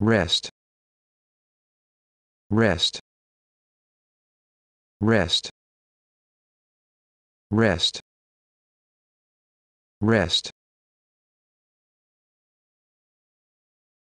rest rest rest rest rest